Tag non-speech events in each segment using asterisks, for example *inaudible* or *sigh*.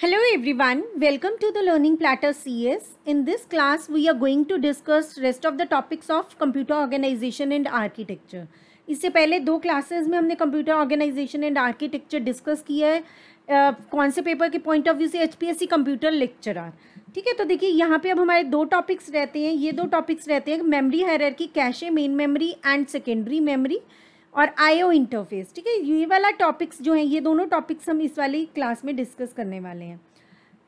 Hello everyone, welcome to the Learning Platter CS. In this class, we are going to discuss rest of the topics of computer organization and architecture. इससे पहले दो classes में हमने computer organisation and architecture discuss किया है uh, कौन से paper के पॉइंट ऑफ व्यू से एचपीएससी कंप्यूटर लेक्चरर ठीक है तो देखिए यहाँ पे अब हमारे दो टॉपिक्स रहते हैं ये दो टॉपिक्स रहते हैं मेमोरी की cache main memory and secondary memory और आईओ इंटरफेस ठीक है ये वाला टॉपिक्स जो हैं ये दोनों टॉपिक्स हम इस वाली क्लास में डिस्कस करने वाले हैं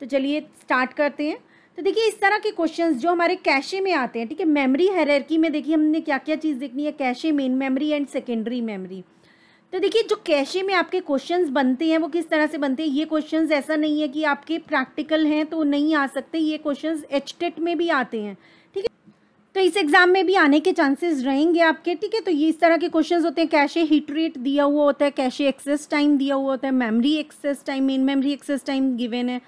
तो चलिए स्टार्ट करते हैं तो देखिए इस तरह के क्वेश्चंस जो हमारे कैशे में आते हैं ठीक है मेमोरी हेरकी में देखिए हमने क्या क्या चीज़ देखनी है cache main memory and secondary memory तो देखिए जो कैशे में आपके क्वेश्चंस बनते हैं वो किस तरह से बनते हैं ये क्वेश्चंस ऐसा नहीं है कि आपके प्रैक्टिकल हैं तो नहीं आ सकते ये क्वेश्चंस एच में भी आते हैं तो इस एग्ज़ाम में भी आने के चांसेस रहेंगे आपके ठीक है तो ये इस तरह के क्वेश्चंस होते हैं कैशे हिट रेट दिया हुआ होता है कैशे एक्सेस टाइम दिया हुआ होता है memory access time main memory access time given है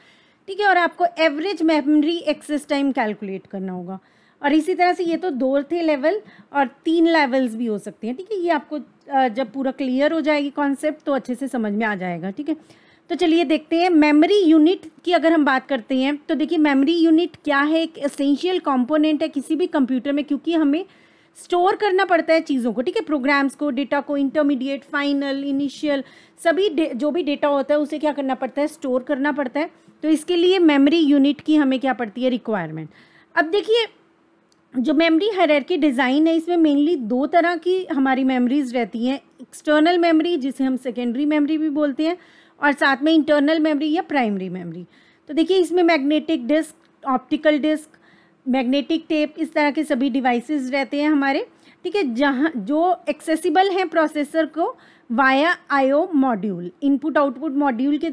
ठीक है और आपको average memory access time calculate करना होगा और इसी तरह से ये तो दो थे लेवल और तीन लेवल्स भी हो सकते हैं ठीक है ये आपको जब पूरा क्लियर हो जाएगी कॉन्सेप्ट तो अच्छे से समझ में आ जाएगा ठीक है तो चलिए देखते हैं मेमोरी यूनिट की अगर हम बात करते हैं तो देखिए मेमोरी यूनिट क्या है एक एसेंशियल कंपोनेंट है किसी भी कंप्यूटर में क्योंकि हमें स्टोर करना पड़ता है चीज़ों को ठीक है प्रोग्राम्स को डेटा को इंटरमीडिएट फाइनल इनिशियल सभी जो भी डेटा होता है उसे क्या करना पड़ता है स्टोर करना पड़ता है तो इसके लिए मेमोरी यूनिट की हमें क्या पड़ती है रिक्वायरमेंट अब देखिए जो मेमोरी की डिज़ाइन है इसमें मेनली दो तरह की हमारी मेमरीज रहती हैं एक्सटर्नल मेमरी जिसे हम सेकेंडरी मेमरी भी बोलते हैं और साथ में इंटरनल मेमोरी या प्राइमरी मेमोरी तो देखिए इसमें magnetic disk optical disk magnetic tape इस तरह के सभी डिवाइसेस रहते हैं हमारे ठीक है जहाँ जो एक्सेसिबल हैं प्रोसेसर को via IO module input output module के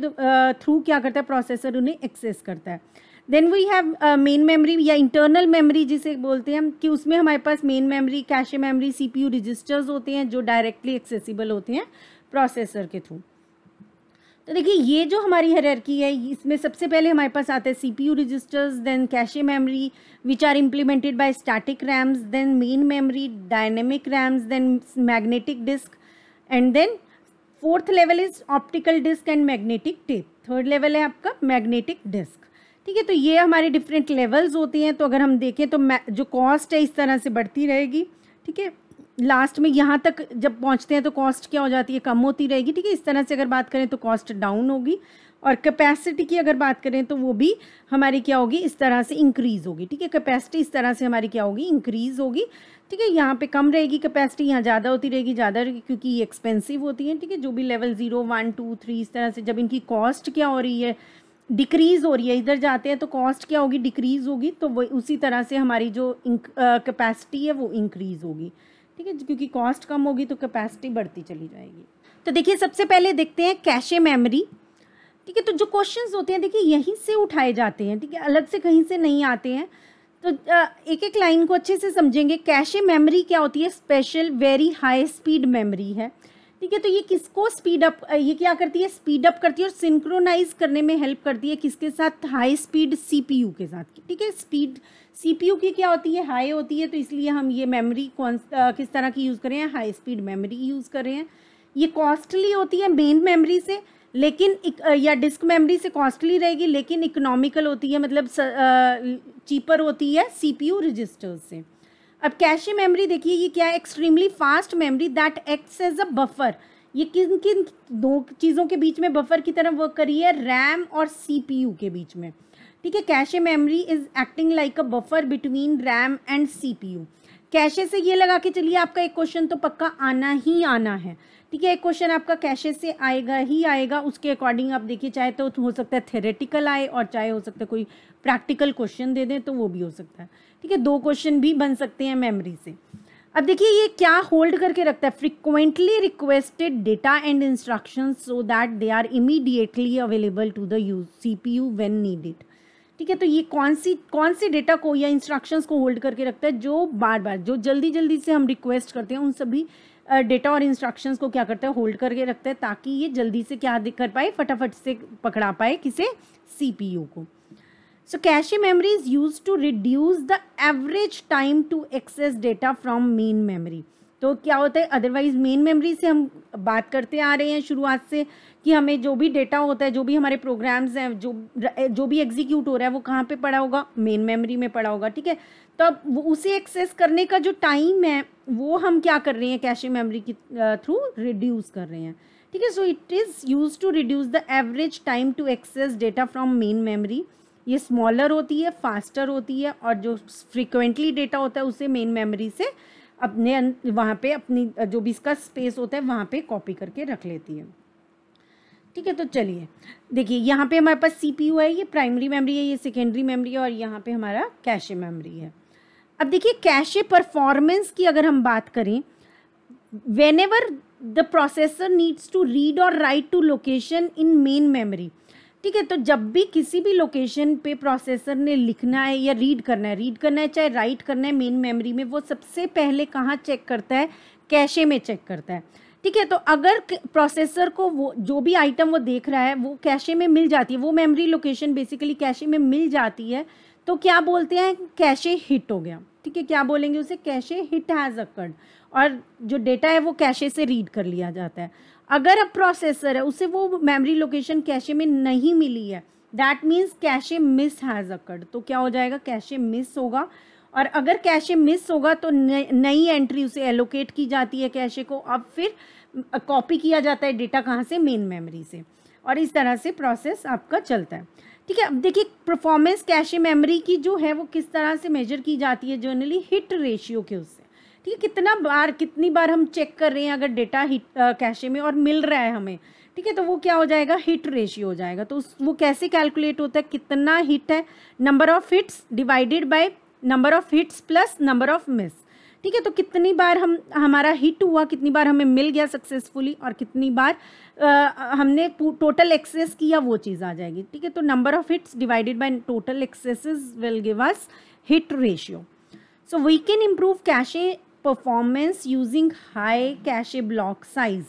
थ्रू क्या करता है प्रोसेसर उन्हें एक्सेस करता है then we have main memory या इंटरनल मेमोरी जिसे बोलते हैं कि उसमें हमारे पास main memory cache memory CPU registers होते हैं जो डायरेक्टली एक्सेसिबल होते हैं प्रोसेसर के थ्रू तो देखिए ये जो हमारी हरकी है इसमें सबसे पहले हमारे पास आते हैं C P U registers then cache memory which are implemented by static RAMs then main memory dynamic RAMs then magnetic disk and then fourth level is optical disk and magnetic tape third level है आपका magnetic disk ठीक है तो ये हमारे different levels होती हैं तो अगर हम देखें तो जो कॉस्ट है इस तरह से बढ़ती रहेगी ठीक है लास्ट में यहाँ तक जब पहुँचते हैं तो कॉस्ट क्या हो जाती है कम होती रहेगी ठीक है इस तरह से अगर बात करें तो कॉस्ट डाउन होगी और कैपेसिटी की अगर बात करें तो वो भी हमारी क्या होगी इस तरह से इंक्रीज़ होगी ठीक है कैपेसिटी इस तरह से हमारी क्या होगी इंक्रीज़ होगी ठीक है यहाँ पे कम रहेगी कैपेसिटी यहाँ ज़्यादा होती रहेगी ज़्यादा रहेगी क्योंकि ये एक्सपेंसिव होती है ठीक है जो भी level zero one two three इस तरह से जब इनकी कॉस्ट क्या हो रही है डिक्रीज़ हो रही है इधर जाते हैं तो कॉस्ट क्या होगी डिक्रीज़ होगी तो वही उसी तरह से हमारी जो कैपेसिटी है वो इंक्रीज़ होगी ठीक है क्योंकि कॉस्ट कम होगी तो कैपेसिटी बढ़ती चली जाएगी तो देखिए सबसे पहले देखते हैं कैशे मेमोरी ठीक है तो जो क्वेश्चंस होते हैं देखिए यहीं से उठाए जाते हैं ठीक है अलग से कहीं से नहीं आते हैं तो एक एक लाइन को अच्छे से समझेंगे कैशे मेमोरी क्या होती है special very high speed memory है ठीक है तो ये किसको स्पीड अप ये क्या करती है स्पीड अप करती है और सिंक्रोनाइज करने में हेल्प करती है किसके साथ हाई स्पीड सीपीयू के साथ ठीक है स्पीड सीपीयू की क्या होती है हाई होती है तो इसलिए हम ये मेमोरी कौन किस तरह की यूज़ कर रहे हैं हाई स्पीड मेमोरी यूज़ कर रहे हैं ये कॉस्टली होती है मेन मेमोरी से लेकिन या डिस्क मेमोरी से कॉस्टली रहेगी लेकिन इकोनॉमिकल होती है मतलब चीपर होती है सीपीयू रजिस्टर्स से अब कैशे मेमोरी देखिए ये क्या है extremely fast memory that acts as a buffer ये किन किन दो चीज़ों के बीच में बफर की तरह वर्क करी है रैम और सीपीयू के बीच में ठीक है cache memory is acting like a buffer between RAM and CPU cache से ये लगा के चलिए आपका एक क्वेश्चन तो पक्का आना ही आना है ठीक है एक क्वेश्चन आपका कैशे से आएगा ही आएगा उसके अकॉर्डिंग आप देखिए चाहे तो हो सकता है थेरेटिकल आए और चाहे हो सकता है कोई प्रैक्टिकल क्वेश्चन दे दें तो वो भी हो सकता है ठीक है दो क्वेश्चन भी बन सकते हैं मेमरी से अब देखिए ये क्या होल्ड करके रखता है frequently requested data and instruction so that they are immediately available to the U C P U when needed ठीक है तो ये कौन सी कौन से डेटा को या इंस्ट्रक्शंस को होल्ड करके रखता है जो बार बार जो जल्दी जल्दी से हम रिक्वेस्ट करते हैं उन सभी डेटा और इंस्ट्रक्शंस को क्या करता है होल्ड करके रखता है ताकि ये जल्दी से क्या कर पाए फटाफट से पकड़ा पाए किसे सीपीयू को so cache memory is use to reduce the average time to access data from main memory तो क्या होता है अदरवाइज मेन मेमरी से हम बात करते आ रहे हैं शुरुआत से कि हमें जो भी डेटा होता है जो भी हमारे प्रोग्राम्स हैं जो जो भी एग्जीक्यूट हो रहा है वो कहाँ पे पड़ा होगा मेन मेमोरी में पड़ा होगा ठीक है तो अब वो उसे एक्सेस करने का जो टाइम है वो हम क्या कर रहे हैं कैशे मेमोरी के थ्रू रिड्यूस कर रहे हैं ठीक है so it is use to reduce the average time to access data from main memory ये स्मॉलर होती है फास्टर होती है और जो फ्रिक्वेंटली डेटा होता है उसे मेन मेमोरी से अपने वहाँ पे अपनी जो भी इसका स्पेस होता है वहाँ पे कॉपी करके रख लेती है ठीक है तो चलिए देखिए यहाँ पे हमारे पास सीपीयू है ये प्राइमरी मेमोरी है ये सेकेंडरी मेमोरी है और यहाँ पे हमारा कैशे मेमोरी है अब देखिए कैशे परफॉर्मेंस की अगर हम बात करें whenever the processor needs to read or write to location in main memory ठीक है तो जब भी किसी भी लोकेशन पे प्रोसेसर ने लिखना है या रीड करना है रीड करना है चाहे राइट करना है मेन मेमोरी में वो सबसे पहले कहाँ चेक करता है कैशे में चेक करता है ठीक है तो अगर प्रोसेसर को वो जो भी आइटम वो देख रहा है वो कैशे में मिल जाती है वो मेमोरी लोकेशन बेसिकली कैशे में मिल जाती है तो क्या बोलते हैं कैशे हिट हो गया ठीक है क्या बोलेंगे उसे कैशे हिट हैज़ अकर्ड और जो डेटा है वो कैशे से रीड कर लिया जाता है अगर अब प्रोसेसर है उसे वो मेमोरी लोकेशन कैशे में नहीं मिली है that means cache miss has occurred तो क्या हो जाएगा कैशे मिस होगा और अगर कैशे मिस होगा तो नई एंट्री उसे एलोकेट की जाती है कैशे को अब फिर कॉपी किया जाता है डेटा कहाँ से मेन मेमोरी से और इस तरह से प्रोसेस आपका चलता है ठीक है अब देखिए परफॉर्मेंस कैशे मेमोरी की जो है वो किस तरह से मेजर की जाती है जर्नली हिट रेशियो के उससे ठीक है कितना बार कितनी बार हम चेक कर रहे हैं अगर डेटा हिट कैशे में और मिल रहा है हमें ठीक है तो वो क्या हो जाएगा हिट रेशियो हो जाएगा तो उस वो कैसे कैलकुलेट होता है कितना हिट है number of hits divided by number of hits plus number of miss ठीक है तो कितनी बार हम हमारा हिट हुआ कितनी बार हमें मिल गया सक्सेसफुली और कितनी बार आ, हमने टोटल एक्सेस किया वो चीज़ आ जाएगी ठीक है तो number of hits divided by total access will give us hit ratio so we can improve cache performance using high cache block size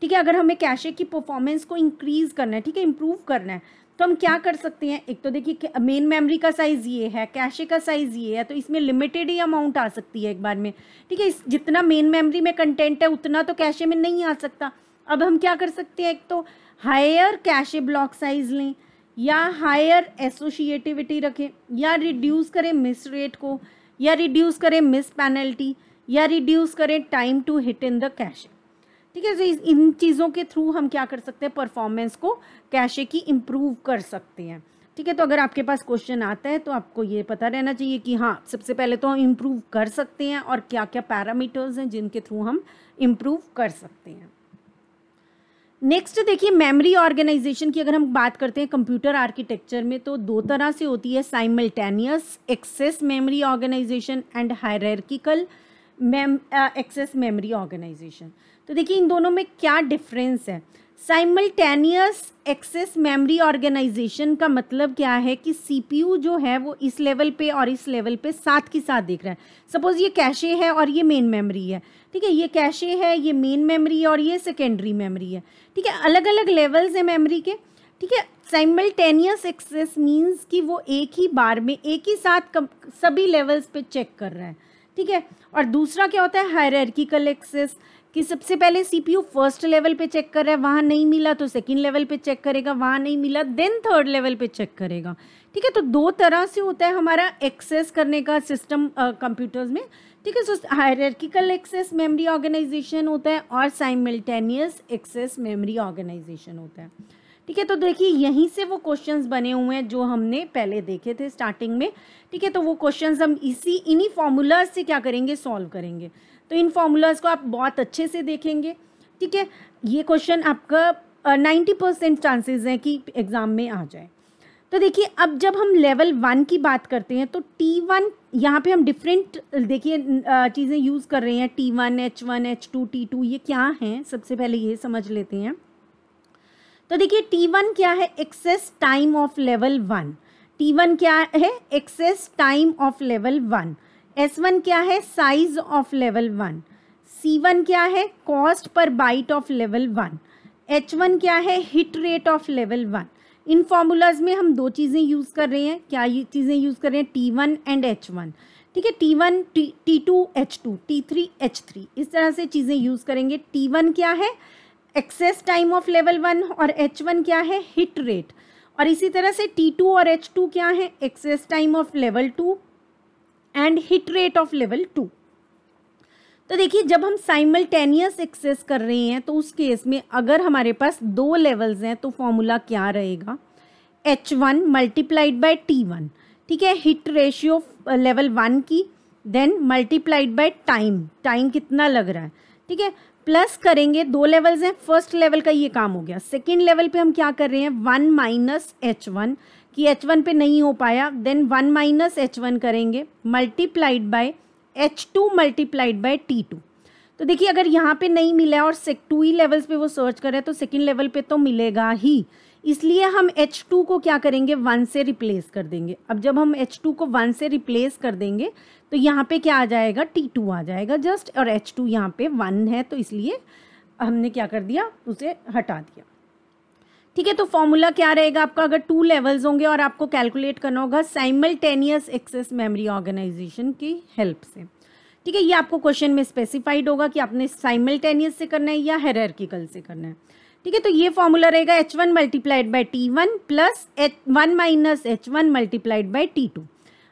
ठीक है अगर हमें कैशे की परफॉर्मेंस को इंक्रीज़ करना है ठीक है इम्प्रूव करना है तो हम क्या कर सकते हैं एक तो देखिए मेन मेमोरी का साइज़ ये है कैशे का साइज़ ये है तो इसमें लिमिटेड ही अमाउंट आ सकती है एक बार में ठीक है इस जितना मेन मेमोरी में कंटेंट है उतना तो कैशे में नहीं आ सकता अब हम क्या कर सकते हैं एक तो हायर कैशे ब्लॉक साइज़ लें या हायर एसोशिएटिविटी रखें या रिड्यूस करें मिस रेट को या रिड्यूस करें मिस पेनल्टी या रिड्यूस करें time to hit in the cache ठीक है तो इन चीज़ों के थ्रू हम क्या कर सकते हैं परफॉर्मेंस को कैशे की इम्प्रूव कर सकते हैं ठीक है तो अगर आपके पास क्वेश्चन आता है तो आपको ये पता रहना चाहिए कि हाँ सबसे पहले तो हम इम्प्रूव कर सकते हैं और क्या क्या पैरामीटर्स हैं जिनके थ्रू हम इम्प्रूव कर सकते हैं नेक्स्ट देखिए मेमोरी ऑर्गेनाइजेशन की अगर हम बात करते हैं कंप्यूटर आर्किटेक्चर में तो दो तरह से होती है simultaneous access memory organisation and hierarchical mem access memory organisation तो देखिए इन दोनों में क्या डिफरेंस है साइमल्टेनियस एक्सेस मेमोरी ऑर्गेनाइजेशन का मतलब क्या है कि सीपीयू जो है वो इस लेवल पे और इस लेवल पे साथ के साथ देख रहा है सपोज ये कैशे है और ये मेन मेमोरी है ठीक है ये कैशे है ये मेन मेमोरी और ये सेकेंडरी मेमोरी है ठीक है अलग अलग लेवल्स हैं मेमोरी के ठीक है साइमल्टेनियस एक्सेस मीन्स कि वो एक ही बार में एक ही साथ सभी लेवल्स पे चेक कर रहा है ठीक है और दूसरा क्या होता है हायरकिकल एक्सेस कि सबसे पहले सीपीयू फर्स्ट लेवल पे चेक कर रहा है वहाँ नहीं मिला तो सेकंड लेवल पे चेक करेगा वहाँ नहीं मिला देन थर्ड लेवल पे चेक करेगा ठीक है तो दो तरह से होता है हमारा एक्सेस करने का सिस्टम कंप्यूटर्स में ठीक है so hierarchical access memory organisation होता है और साइमल्टेनियस एक्सेस मेमोरी ऑर्गेनाइजेशन होता है ठीक है तो देखिए यहीं से वो क्वेश्चंस बने हुए हैं जो हमने पहले देखे थे स्टार्टिंग में ठीक है तो वो क्वेश्चंस हम इसी इन्हीं फार्मूलाज से क्या करेंगे सॉल्व करेंगे तो इन फार्मूलाज को आप बहुत अच्छे से देखेंगे ठीक है ये क्वेश्चन आपका नाइन्टी परसेंट चांसेज हैं कि एग्ज़ाम में आ जाए तो देखिए अब जब हम लेवल वन की बात करते हैं तो टी वन यहाँ पर हम डिफरेंट देखिए चीज़ें यूज़ कर रहे हैं T one H one H two T two ये क्या हैं सबसे पहले ये समझ लेते हैं तो देखिए टी वन क्या है access time of level one T one क्या है access time of level one S one क्या है size of level one C one क्या है cost per byte of level one H one क्या है hit rate of level one इन formulas में हम दो चीज़ें यूज़ कर रहे हैं क्या चीज़ें यूज़ कर रहे हैं T one and H one ठीक है T one T two H two T three H three इस तरह से चीज़ें यूज़ करेंगे टी वन क्या है access time of level one और एच वन क्या है हिट रेट और इसी तरह से टी टू और एच टू क्या है access time of level two and hit rate of level two तो देखिए जब हम साइमल्टेनियस एक्सेस कर रहे हैं तो उस केस में अगर हमारे पास दो लेवल्स हैं तो फॉर्मूला क्या रहेगा H one multiplied by T one ठीक है हिट रेशियो लेवल वन की then multiplied by time time कितना लग रहा है ठीक है प्लस करेंगे दो लेवल्स हैं फर्स्ट लेवल का ये काम हो गया सेकेंड लेवल पे हम क्या कर रहे हैं वन माइनस एच वन कि एच वन पे नहीं हो पाया then one minus H one करेंगे multiplied by H two multiplied by T two तो देखिए अगर यहाँ पे नहीं मिला और टू ही लेवल्स पे वो सर्च करे तो सेकेंड लेवल पे तो मिलेगा ही इसलिए हम H2 को क्या करेंगे वन से रिप्लेस कर देंगे अब जब हम H2 को वन से रिप्लेस कर देंगे तो यहाँ पे क्या आ जाएगा T2 आ जाएगा जस्ट और H2 टू यहाँ पे वन है तो इसलिए हमने क्या कर दिया उसे हटा दिया ठीक है तो फॉर्मूला क्या रहेगा आपका अगर टू लेवल्स होंगे और आपको कैलकुलेट करना होगा साइमल्टेनियस एक्सेस मेमोरी ऑर्गेनाइजेशन की हेल्प से ठीक है ये आपको क्वेश्चन में स्पेसिफाइड होगा कि आपने साइमल्टेनियस से करना है या हेरर्किकल से करना है ठीक है तो ये फॉर्मूला रहेगा H one multiplied by T one plus H one minus H one multiplied by T two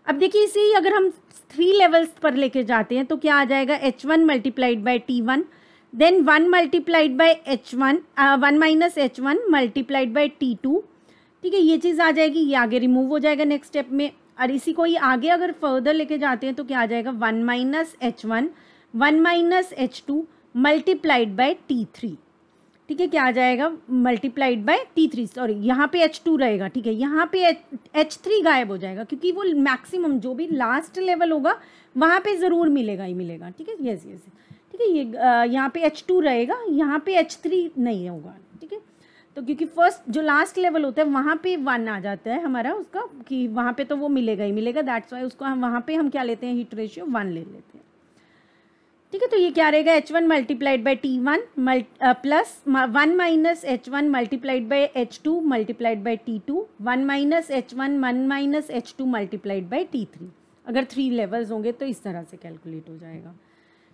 अब देखिए इसे ही अगर हम थ्री लेवल्स पर लेके जाते हैं तो क्या आ जाएगा H one multiplied by T one then one multiplied by H one one minus H one multiplied by T two ठीक है ये चीज़ आ जाएगी ये आगे रिमूव हो जाएगा नेक्स्ट स्टेप में और इसी को ही आगे अगर फर्दर लेके जाते हैं तो क्या आ जाएगा one minus H one one minus H two multiplied by T three ठीक है क्या आ जाएगा multiplied by T three sorry यहाँ पे एच टू रहेगा ठीक है यहाँ पे एच थ्री गायब हो जाएगा क्योंकि वो मैक्सिमम जो भी लास्ट लेवल होगा वहाँ पे ज़रूर मिलेगा ही मिलेगा ठीक है यस यस ठीक है ये यहाँ पे एच टू रहेगा यहाँ पे एच थ्री नहीं होगा ठीक है तो क्योंकि फर्स्ट जो लास्ट लेवल होता है वहाँ पे वन आ जाता है हमारा उसका कि वहाँ पे तो वो मिलेगा ही मिलेगा दैट्स वाई उसको हम वहाँ पे हम क्या लेते हैं हीट रेशियो वन ले लेते हैं ठीक है तो ये क्या रहेगा H one multiplied by T one plus one minus H one multiplied by H two multiplied by T two one minus H one one minus H two multiplied by T three अगर three levels होंगे तो इस तरह से calculate हो जाएगा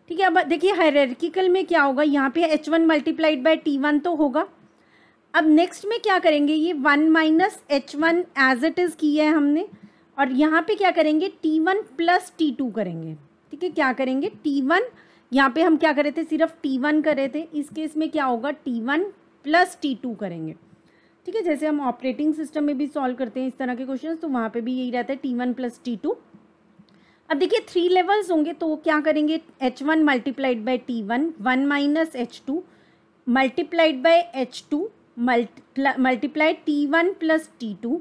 ठीक है अब देखिए हायरिकल में क्या होगा यहाँ पे H one multiplied by T one तो होगा अब नेक्स्ट में क्या करेंगे ये one minus H one as it is किया है हमने और यहाँ पे क्या करेंगे T one plus T two करेंगे ठीक है क्या करेंगे टी वन यहाँ पे हम क्या करे थे सिर्फ टी वन करे थे इस केस में क्या होगा T one plus T two करेंगे ठीक है जैसे हम ऑपरेटिंग सिस्टम में भी सॉल्व करते हैं इस तरह के क्वेश्चन तो वहाँ पे भी यही रहता है T one plus T two अब देखिए थ्री लेवल्स होंगे तो क्या करेंगे H one multiplied by T one one minus H two multiplied by H two multiplied T one plus T two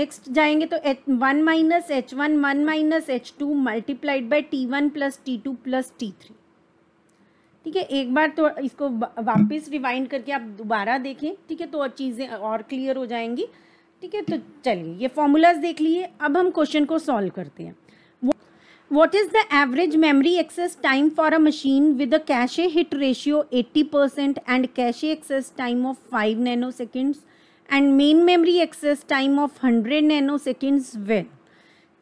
next जाएंगे तो H one minus H one one minus H two multiplied by T one plus T two plus T three ठीक है एक बार तो इसको वापस rewind करके आप दोबारा देखें ठीक है तो और चीज़ें और क्लियर हो जाएंगी ठीक है तो चलिए ये फॉर्मूलाज देख लिए अब हम क्वेश्चन को सॉल्व करते हैं what is the average memory access time for a machine with a cache hit ratio 80 percent and cache access time of 5 nanoseconds and main memory access time of 100 nanoseconds when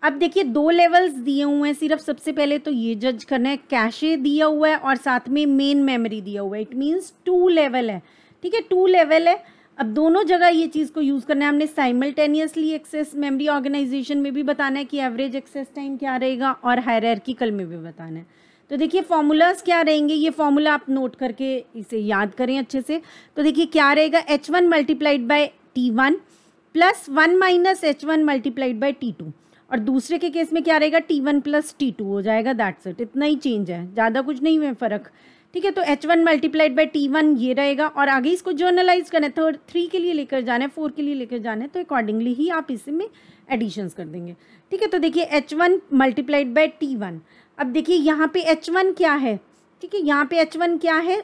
अब देखिए दो levels दिए हुए हैं सिर्फ सबसे पहले तो ये जज करना है कैशे दिया हुआ है और साथ में मेन मेमोरी दिया हुआ है इट मीन्स टू लेवल है ठीक है टू लेवल है अब दोनों जगह ये चीज़ को यूज़ करना है हमने साइमल्टेनियसली एक्सेस मेमोरी ऑर्गेनाइजेशन में भी बताना है कि एवरेज एक्सेस टाइम क्या रहेगा और हायरकिकल में भी बताना है तो देखिए फॉर्मूलाज क्या रहेंगे ये फॉर्मूला आप नोट करके इसे याद करें अच्छे से तो देखिए क्या रहेगा H one multiplied by T one plus one minus H one multiplied by T two और दूसरे के केस में क्या रहेगा T one plus T two हो जाएगा दैट्स इट इतना ही चेंज है ज़्यादा कुछ नहीं हुआ फ़र्क ठीक है तो H one multiplied by T one ये रहेगा और आगे इसको जर्नलाइज करना है थर्ड थ्री के लिए लेकर जाना है फोर के लिए लेकर जाना है तो अकॉर्डिंगली ही आप इसमें एडिशंस कर देंगे ठीक है तो देखिए H one multiplied by T one अब देखिए यहाँ पे एच वन क्या है ठीक है यहाँ पे एच वन क्या है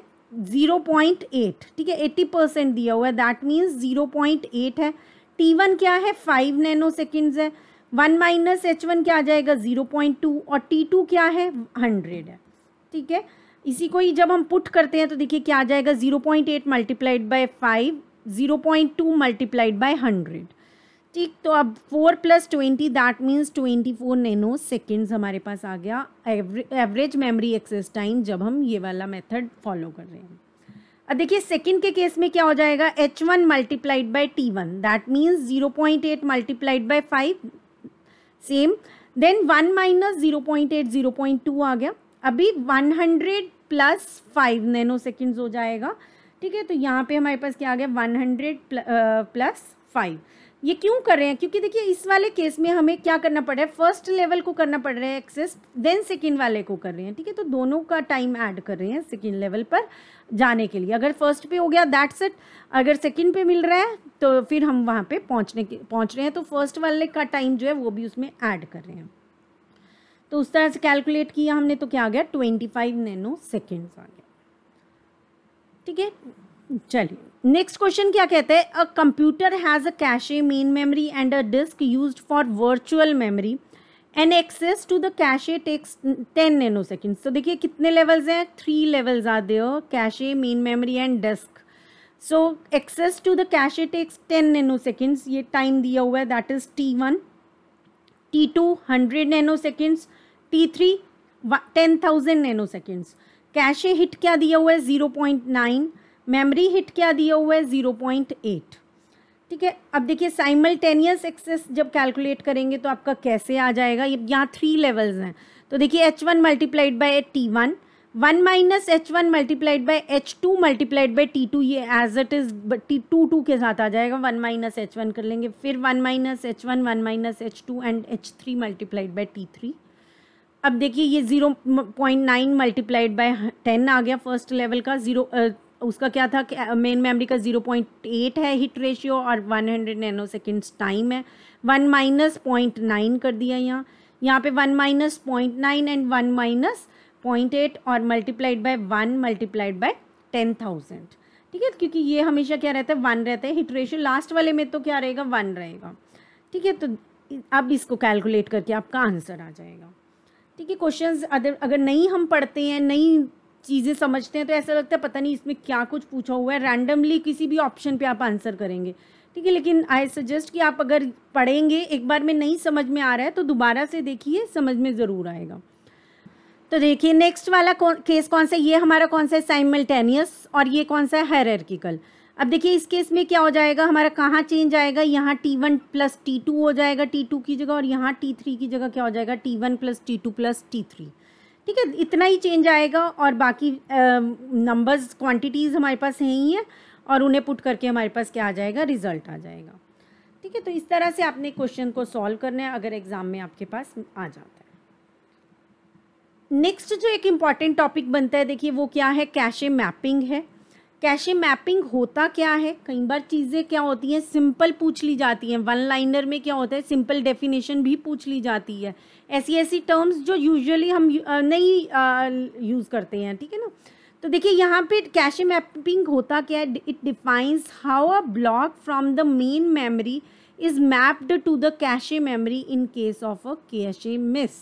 ज़ीरो पॉइंट एट ठीक है एट्टी परसेंट दिया हुआ है that means zero point eight है टी वन क्या है फाइव नैनो सेकेंड्स है वन माइनस एच वन क्या आ जाएगा ज़ीरो पॉइंट टू और टी टू क्या है हंड्रेड है ठीक है इसी को ही जब हम पुट करते हैं तो देखिए क्या आ जाएगा zero point eight multiplied by five zero point two multiplied by hundred ठीक तो अब four plus twenty that means twenty four nanoseconds हमारे पास आ गया एवरेज मेमोरी एक्सेस टाइम जब हम ये वाला मेथड फॉलो कर रहे हैं अब देखिए सेकेंड के केस में क्या हो जाएगा H one multiplied by T one that means zero point eight multiplied by five same then one minus zero point eight zero point two आ गया अभी one hundred plus five nanoseconds हो जाएगा ठीक है तो यहाँ पे हमारे पास क्या आ गया वन हंड्रेड प्लस फाइव ये क्यों कर रहे हैं क्योंकि देखिए इस वाले केस में हमें क्या करना पड़ रहा है फर्स्ट लेवल को करना पड़ रहा है एक्सेस देन सेकेंड वाले को कर रहे हैं ठीक है तो दोनों का टाइम ऐड कर रहे हैं सेकेंड लेवल पर जाने के लिए अगर फर्स्ट पे हो गया दैट सेट अगर सेकेंड पे मिल रहा है तो फिर हम वहाँ पे पहुँचने के पहुँच रहे हैं तो फर्स्ट वाले का टाइम जो है वो भी उसमें ऐड कर रहे हैं तो उस तरह से कैलकुलेट किया हमने तो क्या आ गया ट्वेंटी फाइव नैनो सेकेंड्स आ गया ठीक है चलिए नेक्स्ट क्वेश्चन क्या कहते हैं a computer has a cache main memory and a disk use for virtual memory and access to the cache takes ten nanoseconds तो देखिए कितने लेवल्स हैं three levels are there cache main memory and disk so access to the cache takes ten nanoseconds ये time दिया हुआ है that is T one T two hundred nanoseconds T three ten thousand nanoseconds cache hit क्या दिया हुआ है zero point nine memory hit क्या दिया हुआ है ज़ीरो पॉइंट एट ठीक है अब देखिए साइमल्टेनियस एक्सेस जब कैलकुलेट करेंगे तो आपका कैसे आ जाएगा ये यहाँ थ्री लेवल्स हैं तो देखिए H one multiplied by T one one minus H one multiplied by H two multiplied by T two ये as it is T two two के साथ आ जाएगा वन माइनस एच वन कर लेंगे फिर one minus H one one minus H two and H three multiplied by T three अब देखिए ये zero point nine multiplied by ten आ गया फर्स्ट लेवल का ज़ीरो उसका क्या था मेन मेमोरी uh, का ज़ीरो पॉइंट एट है हिट रेशियो और one hundred nanoseconds time है वन माइनस पॉइंट नाइन कर दिया यहाँ यहाँ पे one minus point nine and one minus point eight और multiplied by one multiplied by ten thousand ठीक है क्योंकि ये हमेशा क्या रहता है वन रहता है हिट रेशियो लास्ट वाले में तो क्या रहेगा वन रहेगा ठीक है तो अब इसको कैलकुलेट करके आपका आंसर आ जाएगा ठीक है क्वेश्चंस अगर अगर नहीं हम पढ़ते हैं नहीं चीज़ें समझते हैं तो ऐसा लगता है पता नहीं इसमें क्या कुछ पूछा हुआ है रैंडमली किसी भी ऑप्शन पे आप आंसर करेंगे ठीक है लेकिन आई सजेस्ट कि आप अगर पढ़ेंगे एक बार में नहीं समझ में आ रहा है तो दोबारा से देखिए समझ में ज़रूर आएगा तो देखिए नेक्स्ट वाला कौन केस कौन सा ये हमारा कौन सा है साइमल्टेनियस और ये कौन सा है हेरर्किकल अब देखिए इस केस में क्या हो जाएगा हमारा कहाँ चेंज आएगा यहाँ T one plus T two हो जाएगा टी टू की जगह और यहाँ टी थ्री की जगह क्या हो जाएगा T one plus T two plus T three ठीक है इतना ही चेंज आएगा और बाकी नंबर्स क्वांटिटीज़ हमारे पास हैं ही है और उन्हें पुट करके हमारे पास क्या आ जाएगा रिजल्ट आ जाएगा ठीक है तो इस तरह से आपने क्वेश्चन को सॉल्व करना है अगर एग्ज़ाम में आपके पास आ जाता है नेक्स्ट जो एक इम्पॉर्टेंट टॉपिक बनता है देखिए वो क्या है कैशे मैपिंग है कैशे मैपिंग होता क्या है कई बार चीज़ें क्या होती हैं सिंपल पूछ ली जाती हैं वन लाइनर में क्या होता है सिंपल डेफिनेशन भी पूछ ली जाती है ऐसी ऐसी टर्म्स जो यूजुअली हम uh, नहीं यूज़ uh, करते हैं ठीक है ना तो देखिए यहाँ पे कैशे मैपिंग होता क्या है it defines how a block from the main memory is mapped to the cache memory in case of a cache miss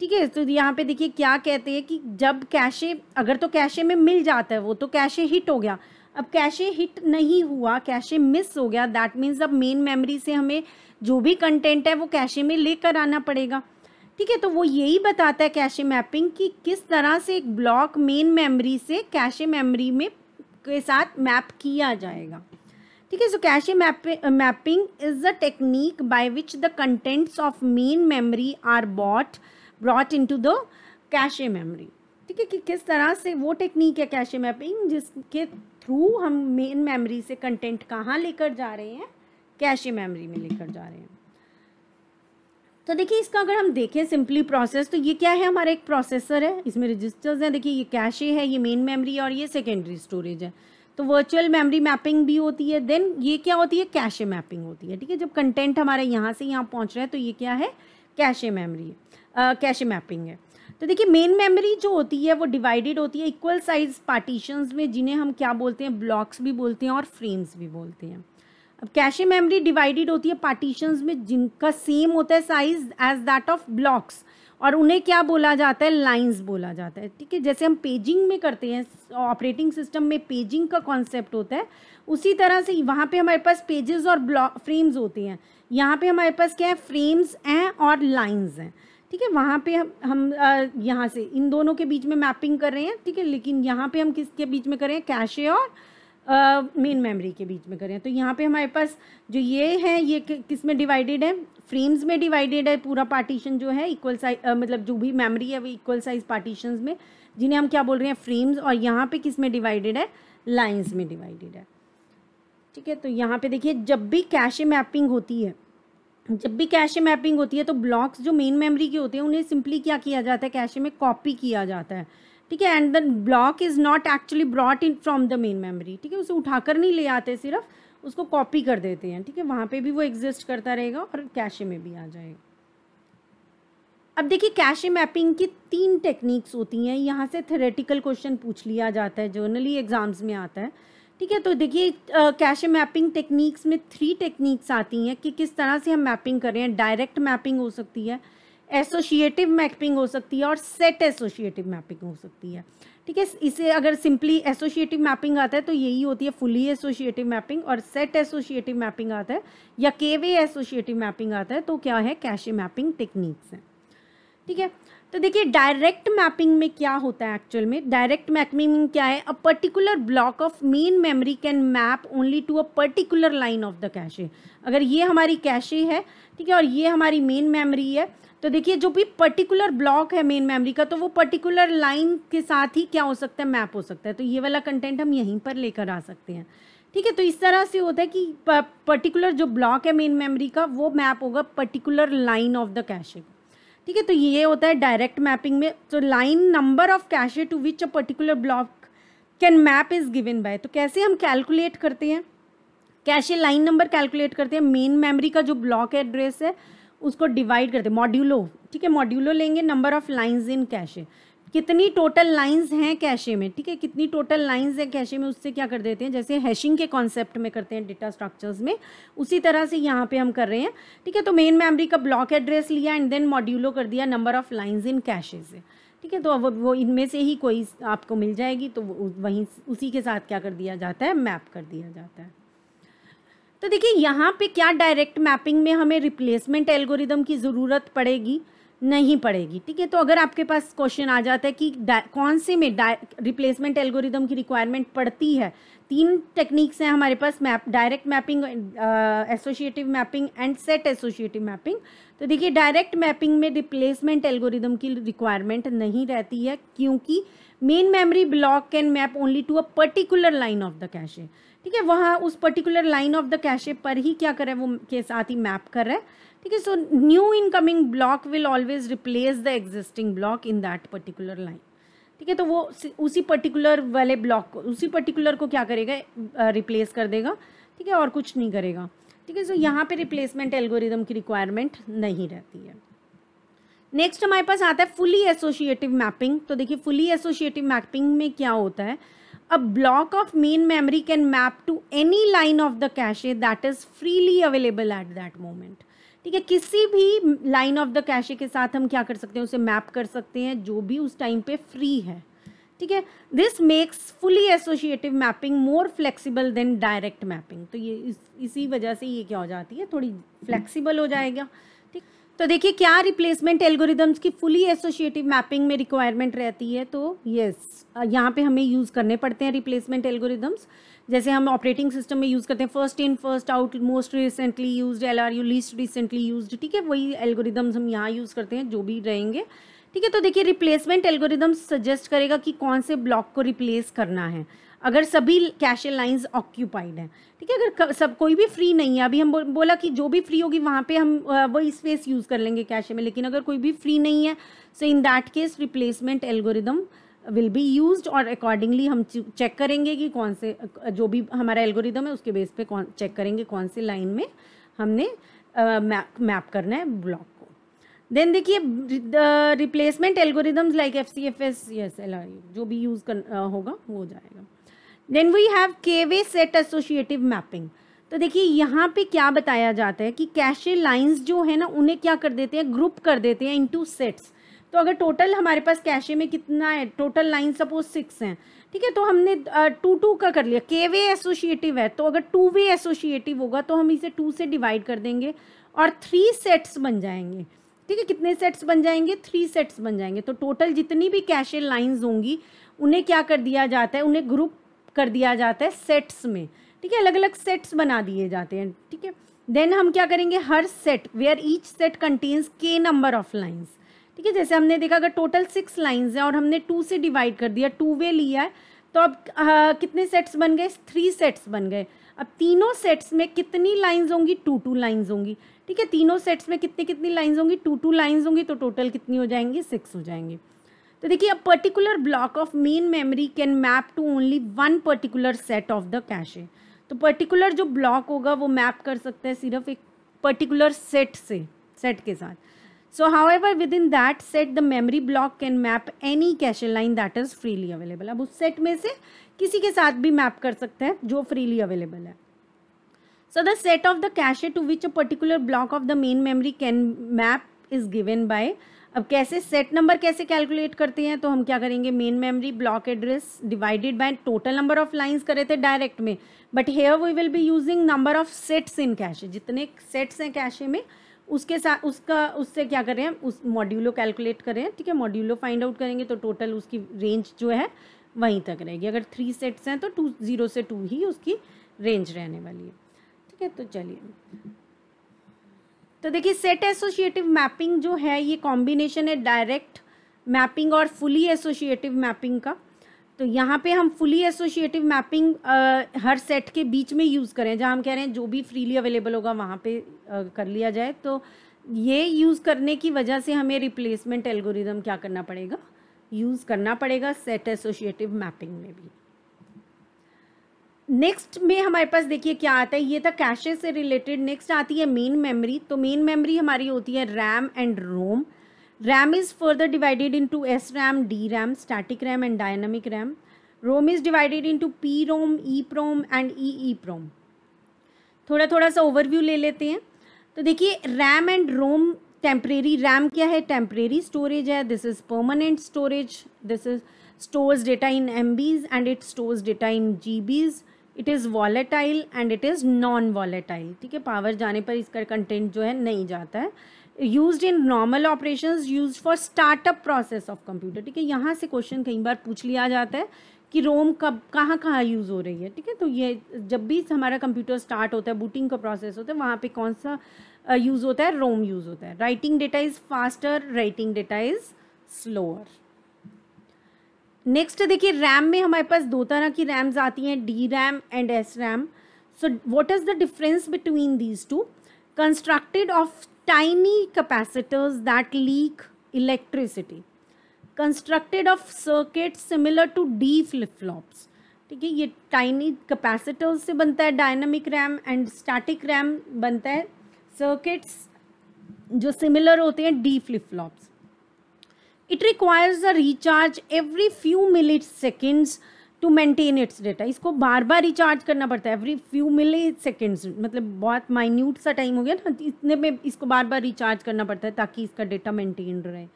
ठीक है तो यहाँ पे देखिए क्या कहते हैं कि जब कैशे अगर तो कैशे में मिल जाता है वो तो कैशे हिट हो गया अब कैशे हिट नहीं हुआ कैशे मिस हो गया दैट मीन्स अब मेन मेमोरी से हमें जो भी कंटेंट है वो कैशे में लेकर आना पड़ेगा ठीक है तो वो यही बताता है कैशे मैपिंग कि किस तरह से एक ब्लॉक मेन मेमोरी से कैशे मेमोरी में के साथ मैप किया जाएगा ठीक है so cache mapping is the technique by which the contents of main memory are bought brought into the cache memory ठीक है कि किस तरह से वो टेक्निक है कैशे मैपिंग जिसके थ्रू हम मेन मेमोरी से कंटेंट कहाँ लेकर जा रहे हैं कैशे मेमोरी में लेकर जा रहे हैं तो देखिए इसका अगर हम देखें सिंपली प्रोसेस तो ये क्या है हमारा एक प्रोसेसर है इसमें रजिस्टर्स हैं देखिए ये कैशे है ये मेन मेमोरी और ये सेकेंडरी स्टोरेज है तो वर्चुअल मेमोरी मैपिंग भी होती है देन ये क्या होती है कैशे मैपिंग होती है ठीक है जब कंटेंट हमारे यहाँ से यहाँ पहुँच रहा है तो ये क्या है कैशे मेमरी कैशे मैपिंग है तो देखिए मेन मेमोरी जो होती है वो डिवाइडेड होती है इक्वल साइज पार्टीशंस में जिन्हें हम क्या बोलते हैं ब्लॉक्स भी बोलते हैं और फ्रेम्स भी बोलते हैं अब कैशे मेमोरी डिवाइडेड होती है पार्टीशंस में जिनका सेम होता है size as that of blocks और उन्हें क्या बोला जाता है लाइंस बोला जाता है ठीक है जैसे हम पेजिंग में करते हैं ऑपरेटिंग सिस्टम में पेजिंग का कॉन्सेप्ट होता है उसी तरह से वहाँ पे हमारे पास पेजेस और ब्लॉक फ्रेम्स होते हैं यहाँ पे हमारे पास क्या है फ्रेम्स हैं और लाइंस हैं ठीक है वहाँ पे हम हम यहाँ से इन दोनों के बीच में मैपिंग कर रहे हैं ठीक है लेकिन यहाँ पर हम किसके बीच में कर रहे हैं कैशे और मेन मेमोरी के बीच में करें तो यहाँ पे हमारे पास जो ये है ये किस में डिवाइडेड है फ्रेम्स में डिवाइडेड है पूरा पार्टीशन जो है इक्वल साइज मतलब जो भी मेमोरी है वो इक्वल साइज पार्टीशन में जिन्हें हम क्या बोल रहे हैं फ्रेम्स और यहाँ पे किस में डिवाइडेड है लाइन्स में डिवाइडेड है ठीक है तो यहाँ पे देखिए जब भी कैश मैपिंग होती है जब भी कैश मैपिंग होती है तो ब्लॉक्स जो मेन मेमरी के होते हैं उन्हें सिंपली क्या किया जाता है कैशे में कॉपी किया जाता है ठीक है and then block is not actually brought in from the main memory ठीक है उसे उठाकर नहीं ले आते सिर्फ उसको कॉपी कर देते हैं ठीक है वहाँ पे भी वो एग्जिस्ट करता रहेगा और कैशे में भी आ जाएगा अब देखिए कैशे मैपिंग की तीन टेक्निक्स होती हैं यहाँ से थेरेटिकल क्वेश्चन पूछ लिया जाता है जर्नली एग्जाम्स में आता है ठीक है तो देखिए कैशे मैपिंग टेक्निक्स में थ्री टेक्निक्स आती हैं कि किस तरह से हम मैपिंग कर रहे हैं डायरेक्ट मैपिंग हो सकती है एसोशिएटिव मैपिंग हो सकती है और सेट एसोशिएटिव मैपिंग हो सकती है ठीक है इसे अगर सिंपली एसोशिएटिव मैपिंग आता है तो यही होती है फुली एसोशिएटिव मैपिंग और सेट एसोशिएटिव मैपिंग आता है या केवे एसोशिएटिव मैपिंग आता है तो क्या है कैशे मैपिंग टेक्निक्स हैं ठीक है तो देखिए डायरेक्ट मैपिंग में क्या होता है एक्चुअल में डायरेक्ट मैपिंग में क्या है a particular block of main memory can map only to a particular line of the cache अगर ये हमारी कैशे है ठीक है और ये हमारी मेन मेमोरी है तो देखिए जो भी पर्टिकुलर ब्लॉक है मेन मेमोरी का तो वो पर्टिकुलर लाइन के साथ ही क्या हो सकता है मैप हो सकता है तो ये वाला कंटेंट हम यहीं पर लेकर आ सकते हैं ठीक है तो इस तरह से होता है कि पर्टिकुलर जो ब्लॉक है मेन मेमोरी का वो मैप होगा particular line of the cache को ठीक है तो ये होता है डायरेक्ट मैपिंग में तो line number of cache to which a particular block can map is given by तो कैसे हम कैलकुलेट करते हैं कैशे लाइन नंबर कैलकुलेट करते हैं मेन मेमोरी का जो ब्लॉक एड्रेस है उसको डिवाइड करते मॉड्यूलो ठीक है मॉड्यूलो लेंगे number of lines in cache कितनी टोटल लाइंस हैं कैशे में ठीक है कितनी टोटल लाइंस हैं कैशे में उससे क्या कर देते हैं जैसे हैशिंग के कॉन्सेप्ट में करते हैं डेटा स्ट्रक्चर्स में उसी तरह से यहाँ पे हम कर रहे हैं ठीक है तो मेन मेमोरी का ब्लॉक एड्रेस लिया एंड देन मॉड्यूलो कर दिया number of lines in cache से ठीक है तो अब वो इनमें से ही कोई आपको मिल जाएगी तो वहीं उसी के साथ क्या कर दिया जाता है मैप कर दिया जाता है तो देखिए यहाँ पे क्या डायरेक्ट मैपिंग में हमें रिप्लेसमेंट एल्गोरिदम की ज़रूरत पड़ेगी नहीं पड़ेगी ठीक है तो अगर आपके पास क्वेश्चन आ जाता है कि कौन से में रिप्लेसमेंट एल्गोरिदम की रिक्वायरमेंट पड़ती है तीन टेक्निक्स हैं हमारे पास map direct mapping associative mapping and set associative mapping तो देखिए डायरेक्ट मैपिंग में रिप्लेसमेंट एल्गोरिदम की रिक्वायरमेंट नहीं रहती है क्योंकि main memory block can map only to a particular line of the cache ठीक है वहाँ उस particular line of the cache पर ही क्या कर रहा है वो के साथ ही मैप कर रहा है ठीक है so new incoming block will always replace the existing block in that particular line ठीक है तो वो उसी पर्टिकुलर वाले ब्लॉक को उसी पर्टिकुलर को क्या करेगा रिप्लेस कर देगा ठीक है और कुछ नहीं करेगा ठीक है सो यहाँ पे रिप्लेसमेंट एल्गोरिदम की रिक्वायरमेंट नहीं रहती है नेक्स्ट हमारे पास आता है फुली एसोशिएटिव मैपिंग तो देखिए फुली एसोशिएटिव मैपिंग में क्या होता है A block of main memory can map to any line of the cache that is freely available at that moment ठीक है किसी भी लाइन ऑफ द कैशे के साथ हम क्या कर सकते हैं उसे मैप कर सकते हैं जो भी उस टाइम पे फ्री है ठीक है this makes fully associative mapping more flexible than direct mapping तो ये इस, इसी वजह से ये क्या हो जाती है थोड़ी फ्लेक्सिबल हो जाएगा तो देखिए क्या रिप्लेसमेंट एल्गोरिदम्स की फुली एसोशिएटिव मैपिंग में रिक्वायरमेंट रहती है तो यस यहाँ पे हमें यूज़ करने पड़ते हैं रिप्लेसमेंट एल्गोरिदम्स जैसे हम ऑपरेटिंग सिस्टम में यूज़ करते हैं first in first out most recently use L R U least recently use ठीक है वही एल्गोरिदम्स हम यहाँ यूज़ करते हैं जो भी रहेंगे ठीक है तो देखिए रिप्लेसमेंट एल्गोरिदम्स सजेस्ट करेगा कि कौन से ब्लॉक को रिप्लेस करना है अगर सभी कैशे लाइंस ऑक्यूपाइड हैं ठीक है अगर सब कोई भी फ्री नहीं है अभी हम बोला कि जो भी फ्री होगी वहाँ पे हम वही स्पेस यूज़ कर लेंगे कैश में लेकिन अगर कोई भी फ्री नहीं है so in that case replacement algorithm will be use और अकॉर्डिंगली हम चेक करेंगे कि कौन से जो भी हमारा एल्गोरिदम है उसके बेस पे कौन चेक करेंगे कौन से लाइन में हमने मैप uh, करना है ब्लॉक को देन देखिए replacement algorithms like F C F S yes L R जो भी यूज़ कर uh, होगा वो हो जाएगा देन वी हैव के वे सेट एसोशिएटिव मैपिंग तो देखिए यहाँ पे क्या बताया जाता है कि कैशे लाइंस जो है ना उन्हें क्या कर देते हैं ग्रुप कर देते हैं इनटू सेट्स तो अगर टोटल हमारे पास कैशे में कितना है टोटल लाइन सपोज सिक्स हैं ठीक है तो हमने टू टू का कर लिया के वे एसोशिएटिव है तो अगर टू वे एसोशिएटिव होगा तो हम इसे टू से डिवाइड कर देंगे और थ्री सेट्स बन जाएंगे ठीक है कितने सेट्स बन जाएंगे थ्री सेट्स बन जाएंगे तो टोटल जितनी भी कैशे लाइन्स होंगी उन्हें क्या कर दिया जाता है उन्हें ग्रुप कर दिया जाता है सेट्स में ठीक है अलग अलग सेट्स बना दिए जाते हैं ठीक है देन हम क्या करेंगे हर set where each set contains K number of lines ठीक है जैसे हमने देखा अगर टोटल सिक्स लाइन्स हैं और हमने टू से डिवाइड कर दिया टू वे लिया है तो अब आ, कितने सेट्स बन गए थ्री सेट्स बन गए अब तीनों सेट्स में कितनी लाइन्स होंगी टू टू लाइन्स होंगी ठीक है तीनों सेट्स में कितनी कितनी लाइन्स होंगी टू टू लाइन्स होंगी तो टोटल कितनी हो जाएंगी सिक्स हो जाएंगी तो देखिए a particular block of main memory can map to only one particular set of the cache तो पर्टिकुलर जो ब्लॉक होगा वो मैप कर सकते हैं सिर्फ एक पर्टिकुलर सेट से सेट के साथ so however within that set the memory block can map any cache line that is freely available अब उस सेट में से किसी के साथ भी मैप कर सकते हैं जो फ्रीली अवेलेबल है so the set of the cache to which a particular block of the main memory can map is given by अब कैसे सेट नंबर कैसे कैलकुलेट करते हैं तो हम क्या करेंगे main memory block address divided by total number of lines करे थे डायरेक्ट में but here we will be using number of sets in cache जितने सेट्स हैं कैशे में उसके साथ उसका उससे क्या करें उस मॉड्यूलो कैलकुलेट करें ठीक है मॉड्यूलो फाइंड आउट करेंगे तो टोटल उसकी रेंज जो है वहीं तक रहेगी अगर थ्री सेट्स हैं तो टू ज़ीरो से टू ही उसकी रेंज रहने वाली है ठीक है तो चलिए तो देखिए सेट एसोसिएटिव मैपिंग जो है ये कॉम्बिनेशन है डायरेक्ट मैपिंग और फुली एसोसिएटिव मैपिंग का तो यहाँ पे हम फुली एसोसिएटिव मैपिंग हर सेट के बीच में यूज़ करें जहाँ हम कह रहे हैं जो भी फ्रीली अवेलेबल होगा वहाँ पे आ, कर लिया जाए तो ये यूज़ करने की वजह से हमें रिप्लेसमेंट एल्गोरिदम क्या करना पड़ेगा यूज़ करना पड़ेगा सेट एसोसिएटिव मैपिंग में भी नेक्स्ट में हमारे पास देखिए क्या आता है ये था कैशे से रिलेटेड नेक्स्ट आती है मेन मेमोरी तो मेन मेमोरी हमारी होती है RAM and ROM RAM is further divided into S RAM D RAM static RAM and dynamic RAM ROM is divided into P ROM E PROM and E E PROM थोड़ा थोड़ा सा overview ले लेते हैं तो देखिए RAM and ROM temporary RAM क्या है टेम्परेरी स्टोरेज है this is permanent storage this is stores data in M बीज and it stores data in G Bs it is volatile and it is non volatile ठीक है power जाने पर इसका content जो है नहीं जाता है use in normal operation use for startup process of computer ठीक है यहाँ से क्वेश्चन कई बार पूछ लिया जाता है कि रोम कब कहाँ कहाँ यूज़ हो रही है ठीक है तो ये जब भी हमारा कंप्यूटर स्टार्ट होता है बूटिंग का प्रोसेस होता है वहाँ पे कौन सा यूज़ होता है रोम यूज़ होता है writing data is faster writing data is slower next देखिए रैम में हमारे पास दो तरह की रैम्स आती हैं D RAM and S RAM so what is the difference between these two constructed of tiny capacitors that leak electricity constructed of circuit similar to D flip flops ठीक है ये टाइनी कैपेसिटर्स से बनता है dynamic RAM and static RAM बनता है circuits जो similar होते हैं D flip flops it requires a recharge every few milliseconds to maintain its data इसको बार बार रिचार्ज करना पड़ता है एवरी फ्यू मिली सेकेंड्स मतलब बहुत माइन्यूट सा टाइम हो गया ना इतने में इसको बार बार रिचार्ज करना पड़ता है ताकि इसका डेटा मेंटेन रहे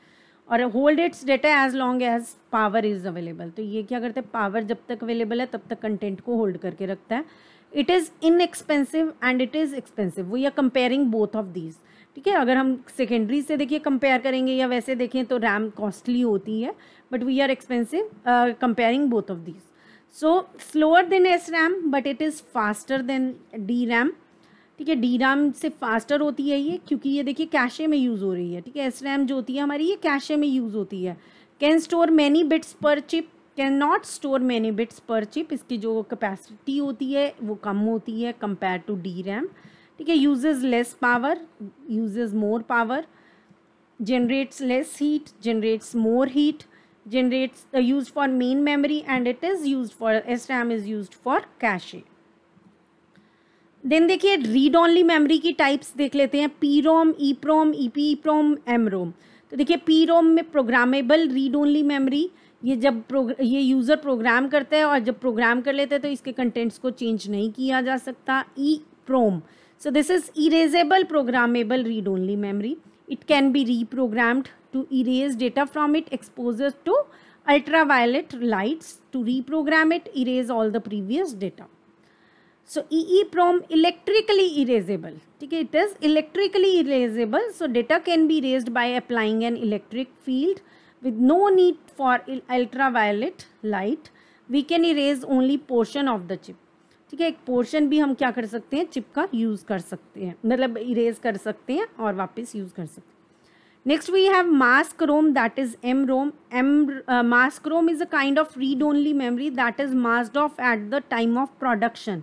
और hold its data as long as power is available तो ये क्या करते हैं पावर जब तक अवेलेबल है तब तक कंटेंट को होल्ड करके रखता है it is inexpensive and it is expensive we are comparing both of these ठीक है अगर हम सेकेंडरी से देखिए कंपेयर करेंगे या वैसे देखें तो रैम कॉस्टली होती है but we are expensive comparing both of these so slower than S RAM but it is faster than D RAM ठीक है डी रैम से फास्टर होती है ये क्योंकि ये देखिए कैशे में यूज़ हो रही है ठीक है एस रैम जो होती है हमारी ये कैशे में यूज़ होती है can store many bits per chip can not store many bits per chip इसकी जो कैपेसिटी होती है वो कम होती है कंपेयर टू डी रैम ठीक है uses less power uses more power generates less heat generates more heat generates use for main memory and it is use for S RAM is use for cache then देखिए read only memory की types देख लेते हैं P ROM E PROM E P ROM M ROM तो देखिए P ROM में programmable read only memory ये जब प्रोग ये यूज़र प्रोग्राम करता है और जब प्रोग्राम कर लेते हैं तो इसके कंटेंट्स को चेंज नहीं किया जा सकता ई e prom So this is erasable programmable read-only memory. It can be reprogrammed to erase data from it Exposes to ultraviolet lights to reprogram it, erase all the previous data. So EEPROM electrically erasable. Okay, it is electrically erasable. So data can be erased by applying an electric field with no need for ultraviolet light. We can erase only portion of the chip. ठीक है एक portion भी हम क्या कर सकते हैं चिपका यूज कर सकते हैं मतलब इरेज कर सकते हैं और वापस यूज कर सकते हैं next we have mask ROM that is M ROM M mask ROM is a kind of read only memory that is masked off at the time of production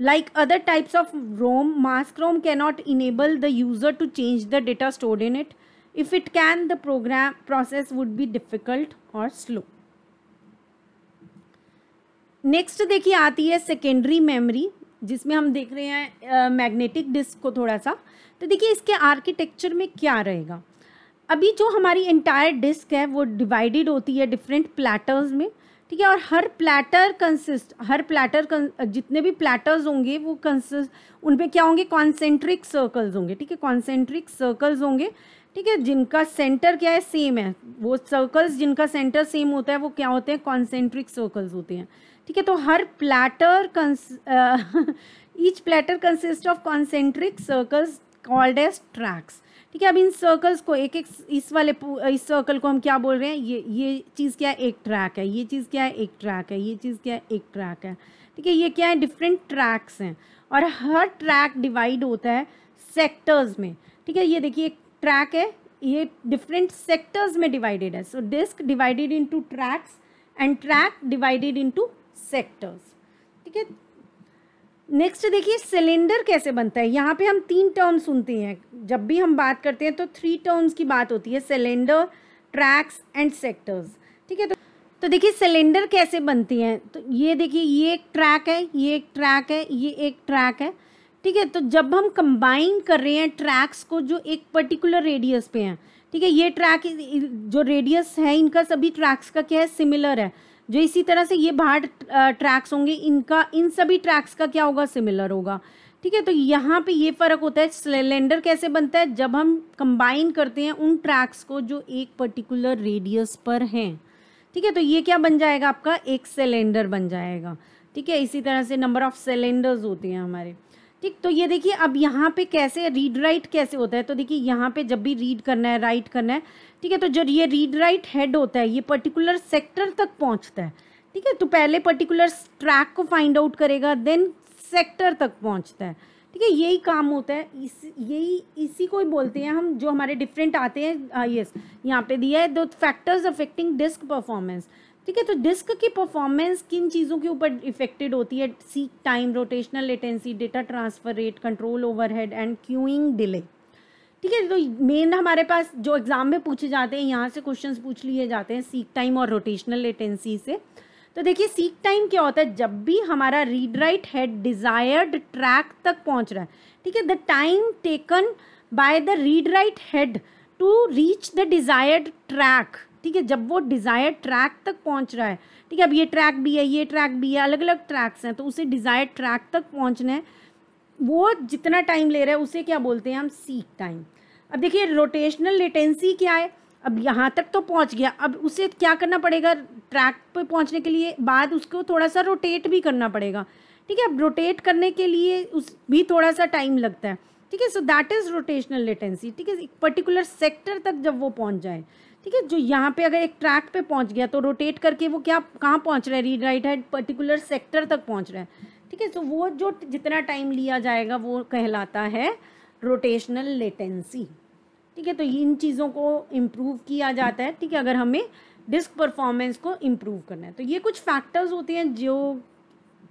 like other types of ROM mask ROM cannot enable the user to change the data stored in it if it can the program process would be difficult और slow next देखिए आती है secondary memory जिसमें हम देख रहे हैं magnetic disk को थोड़ा सा तो देखिए इसके आर्किटेक्चर में क्या रहेगा अभी जो हमारी इंटायर डिस्क है वो डिवाइडेड होती है डिफरेंट प्लेटर्स में ठीक है और हर प्लेटर कंसिस्ट हर प्लेटर जितने भी प्लेटर्स होंगे वो कंसिस्ट उन पर क्या होंगे कॉन्सेंट्रिक सर्कल्स होंगे ठीक है कॉन्सेंट्रिक सर्कल्स होंगे ठीक है जिनका सेंटर क्या है सेम है वो सर्कल्स जिनका सेंटर सेम होता है वो क्या होते हैं कॉन्सेंट्रिक सर्कल्स होते हैं ठीक है तो हर platter each platter consist of concentric circles called as tracks ठीक है अब इन सर्कल्स को एक एक इस वाले इस सर्कल को हम क्या बोल रहे हैं ये ये चीज़ क्या है एक ट्रैक है ये चीज़ क्या है एक ट्रैक है ये चीज़ क्या है एक ट्रैक है ठीक है ये क्या है डिफरेंट ट्रैक्स हैं और हर ट्रैक डिवाइड होता है सेक्टर्स में ठीक है ये देखिए एक ट्रैक है ये डिफरेंट सेक्टर्स में डिवाइडेड है so disk divided into tracks and track divided into sectors ठीक है नेक्स्ट देखिए सिलेंडर कैसे बनता है यहाँ पे हम तीन टर्म सुनते हैं जब भी हम बात करते हैं तो थ्री टर्म्स की बात होती है सिलेंडर ट्रैक्स एंड सेक्टर्स ठीक है तो तो देखिए सिलेंडर कैसे बनती हैं तो ये देखिए ये एक ट्रैक है ये एक ट्रैक है ये एक ट्रैक है ठीक है तो जब हम कंबाइन कर रहे हैं ट्रैक्स को जो एक पर्टिकुलर रेडियस पे हैं ठीक है ये ट्रैक जो रेडियस है इनका सभी ट्रैक्स का क्या है सिमिलर है जो इसी तरह से ये बाहर ट्रैक्स होंगे इनका इन सभी ट्रैक्स का क्या होगा सिमिलर होगा ठीक है तो यहाँ पे ये फ़र्क होता है सिलेंडर कैसे बनता है जब हम कंबाइन करते हैं उन ट्रैक्स को जो एक पर्टिकुलर रेडियस पर हैं ठीक है तो ये क्या बन जाएगा आपका एक सिलेंडर बन जाएगा ठीक है इसी तरह से नंबर ऑफ सिलेंडर्स होते हैं हमारे ठीक तो ये देखिए अब यहाँ पे कैसे रीड राइट कैसे होता है तो देखिए यहाँ पे जब भी रीड करना है राइट करना है ठीक है तो जो ये रीड राइट हेड होता है ये पर्टिकुलर सेक्टर तक पहुँचता है ठीक है तो पहले पर्टिकुलर ट्रैक को फाइंड आउट करेगा देन सेक्टर तक पहुँचता है ठीक है यही काम होता है इस यही इसी को ही बोलते हैं हम जो हमारे डिफरेंट आते हैं यस ah, यहाँ पे दिया है the factors affecting disk performance ठीक है तो डिस्क की परफॉर्मेंस किन चीज़ों के ऊपर इफेक्टेड होती है seek time rotational latency data transfer rate control overhead and queuing delay ठीक है तो मेन हमारे पास जो एग्ज़ाम में पूछे जाते हैं यहाँ से क्वेश्चन पूछ लिए जाते हैं सीक टाइम और रोटेशनल लेटेंसी से तो देखिए सीक टाइम क्या होता है जब भी हमारा read write head desired track तक पहुँच रहा है ठीक है the time taken by the read write head to reach the desired track ठीक है जब वो डिज़ायर ट्रैक तक पहुंच रहा है ठीक है अब ये ट्रैक भी है ये ट्रैक भी है अलग अलग ट्रैक्स हैं तो उसे डिज़ायर ट्रैक तक पहुँचना है वो जितना टाइम ले रहा है उसे क्या बोलते हैं हम सीक टाइम अब देखिए रोटेशनल लेटेंसी क्या है अब यहाँ तक तो पहुँच गया अब उसे क्या करना पड़ेगा ट्रैक पर पहुँचने के लिए बाद उसको थोड़ा सा रोटेट भी करना पड़ेगा ठीक है अब रोटेट करने के लिए उस भी थोड़ा सा टाइम लगता है ठीक है so that is rotational latency ठीक है एक पर्टिकुलर सेक्टर तक जब वो पहुँच जाए ठीक है जो यहाँ पे अगर एक ट्रैक पे पहुँच गया तो रोटेट करके वो क्या कहाँ पहुँच रहा है read write hand particular sector तक पहुँच रहा है ठीक है तो वो जो जितना टाइम लिया जाएगा वो कहलाता है रोटेशनल लेटेंसी ठीक है तो इन चीज़ों को इम्प्रूव किया जाता है ठीक है अगर हमें डिस्क परफॉर्मेंस को इम्प्रूव करना है तो ये कुछ फैक्टर्स होते हैं जो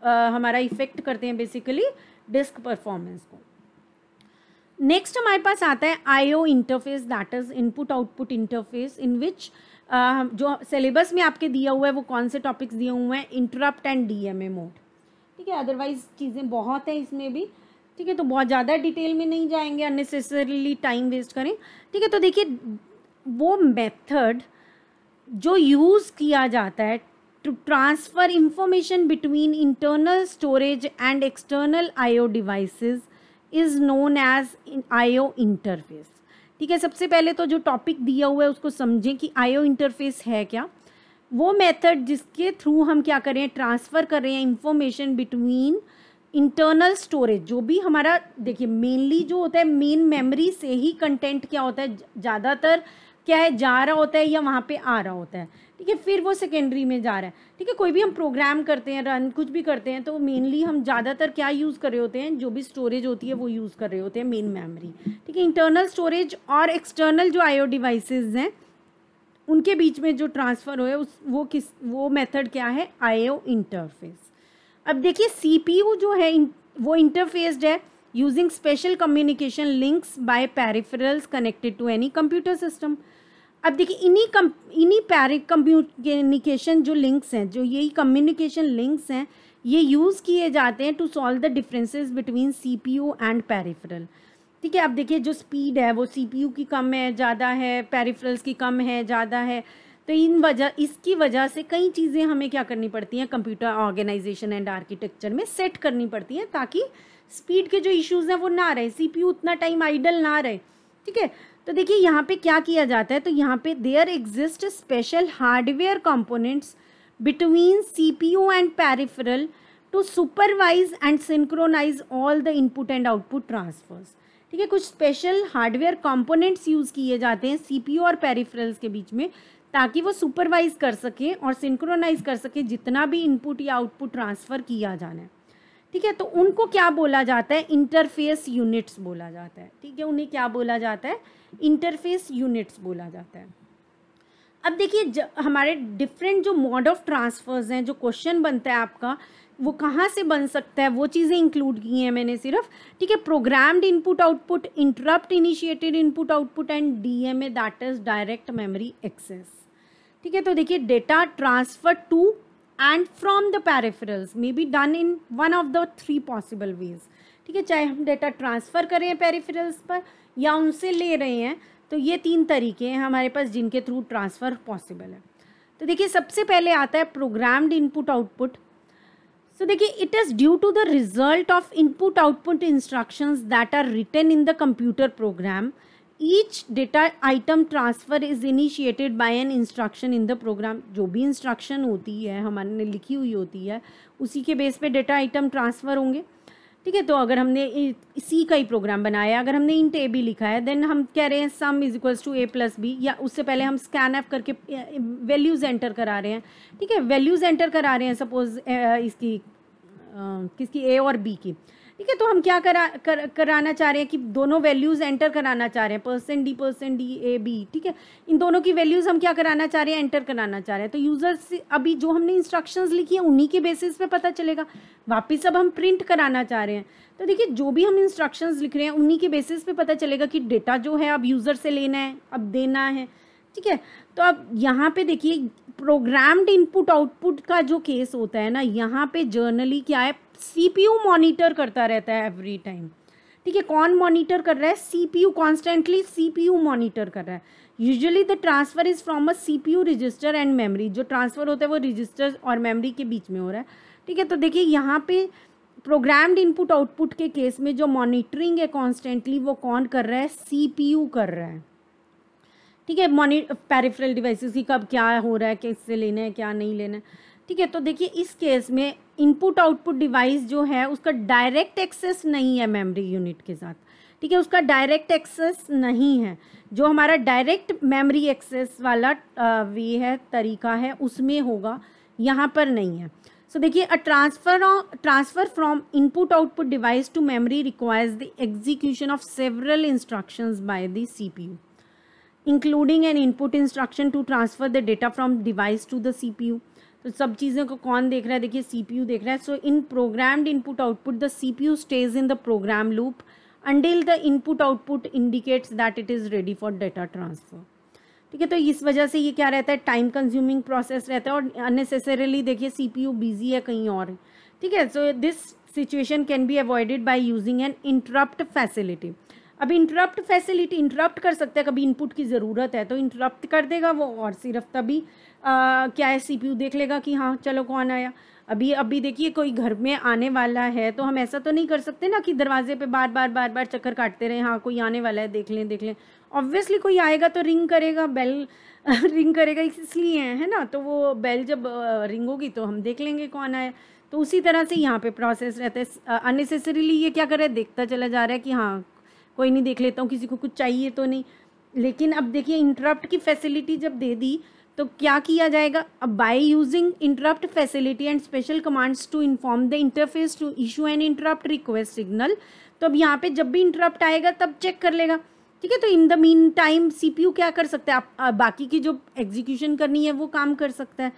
आ, हमारा इफ़ेक्ट करते हैं बेसिकली डिस्क परफॉर्मेंस को नेक्स्ट हमारे पास आता है IO interface that is input output interface in which जो सिलेबस में आपके दिया हुआ है वो कौन से टॉपिक्स दिए हुए हैं इंटरप्ट एंड डीएमए मोड ठीक है अदरवाइज चीज़ें बहुत हैं इसमें भी ठीक है तो बहुत ज़्यादा डिटेल में नहीं जाएंगे अननेसेसरीली टाइम वेस्ट करें ठीक है तो देखिए वो मेथड जो यूज़ किया जाता है to transfer information between internal storage and external IO devices is known as IO interface ठीक है सबसे पहले तो जो टॉपिक दिया हुआ है उसको समझें कि आईओ इंटरफेस है क्या वो मेथड जिसके थ्रू हम क्या कर रहे हैं ट्रांसफ़र कर रहे हैं इंफॉर्मेशन बिटवीन इंटरनल स्टोरेज जो भी हमारा देखिए मेनली जो होता है मेन मेमोरी से ही कंटेंट क्या होता है ज़्यादातर क्या है जा रहा होता है या वहाँ पे आ रहा होता है ठीक है फिर वो सेकेंडरी में जा रहा है ठीक है कोई भी हम प्रोग्राम करते हैं रन कुछ भी करते हैं तो मेनली हम ज़्यादातर क्या यूज़ कर रहे होते हैं जो भी स्टोरेज होती है वो यूज़ कर रहे होते हैं मेन मेमोरी ठीक है इंटरनल स्टोरेज और एक्सटर्नल जो आईओ डिवाइसेस हैं उनके बीच में जो ट्रांसफ़र हो उस वो किस वो मेथड क्या है आईओ इंटरफेस अब देखिए यू जो है वो इंटरफेस्ड है using special communication links by peripherals connected to any computer system अब देखिए इन्हीं कम इन्हीं पैरिक कम्युनिकेशन जो लिंक्स हैं जो यही कम्युनिकेशन लिंक्स हैं ये यूज़ किए जाते हैं to solve the differences between CPU and peripheral ठीक है अब देखिए जो स्पीड है वो सीपीयू की कम है ज़्यादा है पेरिफेरल्स की कम है ज़्यादा है तो इन वजह इसकी वजह से कई चीज़ें हमें क्या करनी पड़ती हैं कंप्यूटर ऑर्गेनाइजेशन एंड आर्किटेक्चर में सेट करनी पड़ती हैं ताकि स्पीड के जो इश्यूज़ हैं वो ना रहे सी उतना टाइम आइडल ना रहे ठीक है तो देखिए यहाँ पे क्या किया जाता है तो यहाँ पे there exist special hardware components between CPU and peripheral to supervise and synchronise all the input and output transfers ठीक है कुछ स्पेशल हार्डवेयर कंपोनेंट्स यूज़ किए जाते हैं सीपीयू और पेरिफेरल्स के बीच में ताकि वो सुपरवाइज कर सकें और सिंक्रोनाइज कर सकें जितना भी इनपुट या आउटपुट ट्रांसफ़र किया जाना है ठीक है तो उनको क्या बोला जाता है इंटरफेस यूनिट्स बोला जाता है ठीक है उन्हें क्या बोला जाता है इंटरफेस यूनिट्स बोला जाता है अब देखिए हमारे डिफरेंट जो मोड ऑफ ट्रांसफर्स हैं जो क्वेश्चन बनता है आपका वो कहाँ से बन सकता है वो चीज़ें इंक्लूड की हैं मैंने सिर्फ ठीक है programmed input output interrupt initiated input output and DMA that is direct memory access ठीक है तो देखिए data transfer to and from the peripherals may be done in one of the three possible ways ठीक है चाहे हम data transfer कर रहे हैं पेरिफेरल्स पर या उनसे ले रहे हैं तो ये तीन तरीके हैं हमारे पास जिनके थ्रू ट्रांसफ़र पॉसिबल है तो देखिए सबसे पहले आता है प्रोग्राम्ड इनपुट आउटपुट सो देखिए it is due to the result of input output instructions that are written in the computer program each data item transfer is initiated by an instruction in the program जो भी instruction होती है हमारे ने लिखी हुई होती है उसी के बेस पे डेटा आइटम ट्रांसफ़र होंगे ठीक है तो अगर हमने सी का ही प्रोग्राम बनाया अगर हमने इंट ए भी लिखा है देन हम कह रहे हैं sum is equals to A plus B या उससे पहले हम स्कैन एफ करके वैल्यूज़ एंटर करा रहे हैं ठीक है वैल्यूज़ एंटर करा रहे हैं सपोज़ इसकी आ, किसकी ए और बी की ठीक है तो हम क्या करा कर, कराना चाह रहे हैं कि दोनों वैल्यूज़ एंटर कराना चाह रहे हैं percent D percent D A B ठीक है इन दोनों की वैल्यूज़ हम क्या कराना चाह रहे हैं एंटर कराना चाह रहे हैं तो यूज़र्स अभी जो हमने इंस्ट्रक्शंस लिखी है उन्हीं के बेसिस पे पता चलेगा वापस अब हम प्रिंट कराना चाह रहे हैं तो देखिए जो भी हम इंस्ट्रक्शन लिख रहे हैं उन्हीं के बेसिस पे पता चलेगा कि डेटा जो है अब यूज़र से लेना है अब देना है ठीक है तो अब यहाँ पे देखिए प्रोग्राम्ड इनपुट आउटपुट का जो केस होता है ना यहाँ पे जर्नली क्या है सीपीयू मॉनिटर करता रहता है एवरी टाइम ठीक है कौन मॉनिटर कर रहा है सीपीयू कॉन्स्टेंटली सीपीयू मॉनिटर कर रहा है usually the transfer is from a CPU register and memory जो ट्रांसफर होता है वो रजिस्टर और मेमोरी के बीच में हो रहा है ठीक है तो देखिए यहाँ पे प्रोग्राम्ड इनपुट आउटपुट के केस में जो मॉनिटरिंग है कॉन्स्टेंटली वो कौन कर रहा है यू कर रहा है ठीक है मॉनि पेरिफ्रल डिवाइसेस की कब क्या हो रहा है किससे लेना है क्या नहीं लेना है ठीक है तो देखिए इस केस में इनपुट आउटपुट डिवाइस जो है उसका डायरेक्ट एक्सेस नहीं है मेमोरी यूनिट के साथ ठीक है उसका डायरेक्ट एक्सेस नहीं है जो हमारा डायरेक्ट मेमोरी एक्सेस वाला वे है तरीका है उसमें होगा यहाँ पर नहीं है सो देखिए a transfer transfer from input output device to memory requires the execution of several instructions by the CPU input instruction to transfer the data from device to the C P U सब चीज़ों को कौन देख रहा है देखिए CPU देख रहा है so in programmed input output the CPU stays in the program loop until the input output indicates that it is ready for data transfer ठीक है तो इस वजह से ये क्या रहता है टाइम कंज्यूमिंग प्रोसेस रहता है और अननेसेसरली देखिए सीपीयू बिजी है कहीं और ठीक है so this situation can be avoided by using an interrupt facility अब इंटरप्ट फैसिलिटी इंटरप्ट कर सकते हैं कभी इनपुट की ज़रूरत है तो इंटरप्ट कर देगा वो और सिर्फ तभी आ, क्या है सी देख लेगा कि हाँ चलो कौन आया अभी अभी देखिए कोई घर में आने वाला है तो हम ऐसा तो नहीं कर सकते ना कि दरवाजे पे बार बार बार बार चक्कर काटते रहे हाँ कोई आने वाला है देख लें देख लें ऑब्वियसली कोई आएगा तो रिंग करेगा बेल रिंग *laughs* करेगा इसलिए है ना तो वो बेल जब रिंग होगी तो हम देख लेंगे कौन आया तो उसी तरह से यहाँ पे प्रोसेस रहता है अननेसेसरीली ये क्या कर रहा है देखता चला जा रहा है कि हाँ कोई नहीं देख लेता हूँ किसी को कुछ चाहिए तो नहीं लेकिन अब देखिए इंटरप्ट की फैसिलिटी जब दे दी तो क्या किया जाएगा अब by using interrupt facility and special commands to inform the interface to issue and interrupt request signal तो अब यहाँ पे जब भी इंटरप्ट आएगा तब चेक कर लेगा ठीक है तो in the meantime CPU क्या कर सकता है आप बाकी की जो एग्जीक्यूशन करनी है वो काम कर सकता है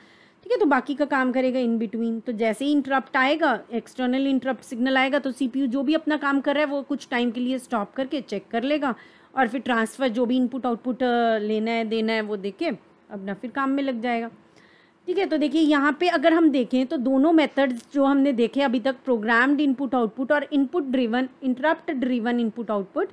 ठीक है तो बाकी का काम करेगा इन बिटवीन तो जैसे ही इंटरप्ट आएगा एक्सटर्नल इंटरप्ट सिग्नल आएगा तो सीपीयू जो भी अपना काम कर रहा है वो कुछ टाइम के लिए स्टॉप करके चेक कर लेगा और फिर ट्रांसफ़र जो भी इनपुट आउटपुट लेना है देना है वो देके अपना फिर काम में लग जाएगा ठीक है तो देखिए यहाँ पे अगर हम देखें तो दोनों मेथड्स जो हमने देखे अभी तक प्रोग्राम्ड इनपुट आउटपुट और input driven interrupt driven input output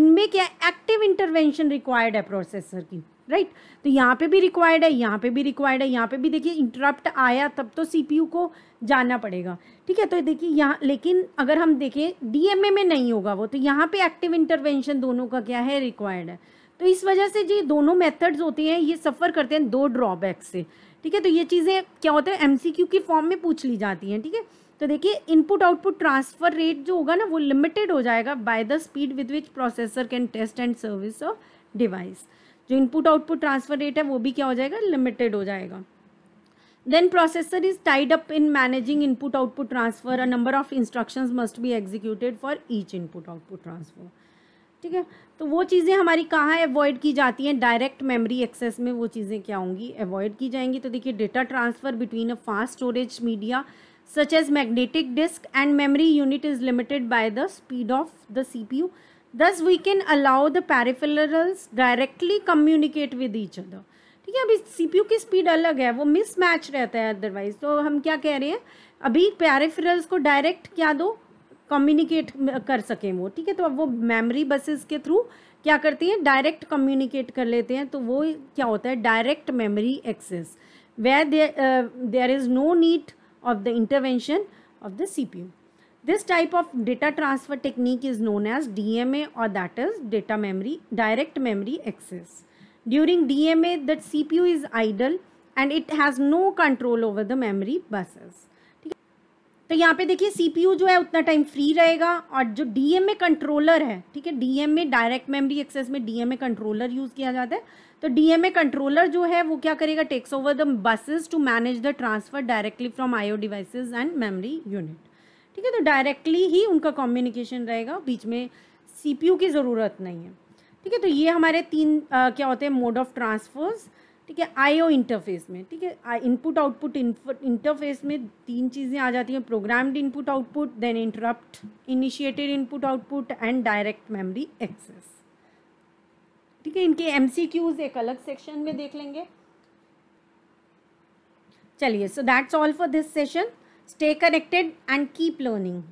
इनमें क्या एक्टिव इंटरवेंशन रिक्वायर्ड है प्रोसेसर की राइट right? तो यहाँ पे भी रिक्वायर्ड है यहाँ पे भी रिक्वायर्ड है यहाँ पे भी देखिए इंटरप्ट आया तब तो सीपीयू को जाना पड़ेगा ठीक है तो देखिए यहाँ लेकिन अगर हम देखें डीएमए में नहीं होगा वो तो यहाँ पे एक्टिव इंटरवेंशन दोनों का क्या है रिक्वायर्ड है तो इस वजह से जो दोनों मेथड्स होते हैं ये सफ़र करते हैं दो ड्रॉबैक से ठीक है तो ये चीज़ें क्या होता है एमसीक्यू की फॉर्म में पूछ ली जाती हैं ठीक है थीके? तो देखिए इनपुट आउटपुट ट्रांसफर रेट जो होगा ना वो लिमिटेड हो जाएगा by the speed with which processor can test and service of device जो इनपुट आउटपुट ट्रांसफर रेट है वो भी क्या हो जाएगा लिमिटेड हो जाएगा then processor is tied up in managing input output transfer a number of instructions must be executed for each input output transfer ठीक है तो वो चीज़ें हमारी कहाँ अवॉइड की जाती हैं डायरेक्ट मेमोरी एक्सेस में वो चीज़ें क्या होंगी अवॉइड की जाएंगी तो देखिए data transfer between a fast storage media such as magnetic disk and memory unit is limited by the speed of the C P U thus we can allow the peripherals directly communicate with each other ठीक है अभी C P U की speed अलग है वो mismatch रहता है otherwise तो हम क्या कह रहे हैं अभी पैरिफिरल्स को डायरेक्ट क्या दो कम्युनिकेट कर सकें वो ठीक है तो अब वो मेमोरी बसेस के थ्रू क्या करती हैं डायरेक्ट कम्युनिकेट कर लेते हैं तो वो क्या होता है direct memory access way there is no need of the intervention of the CPU this type of data transfer technique is known as D और that is data memory direct memory access during D M A that C P U is idle and it has no control over the memory buses तो यहाँ पे देखिए CPU जो है उतना time free रहेगा और जो डीएमए कंट्रोलर है ठीक है डीएमए डायरेक्ट मेमोरी एक्सेस में डीएमए कंट्रोलर यूज़ किया जाता है तो डीएमए कंट्रोलर जो है वो क्या करेगा takes over the buses to manage the transfer directly from IO devices and memory unit ठीक है तो डायरेक्टली ही उनका कॉम्युनिकेशन रहेगा बीच में सी की ज़रूरत नहीं है ठीक है तो ये हमारे तीन आ, क्या होते हैं मोड ऑफ ट्रांसफर्स ठीक है आईओ इंटरफेस में ठीक है इनपुट आउटपुट इंटरफेस में तीन चीज़ें आ जाती हैं programmed input output then interrupt initiated input output and direct memory access ठीक है इनके एम एक अलग सेक्शन में देख लेंगे चलिए so that's all for this session stay connected and keep learning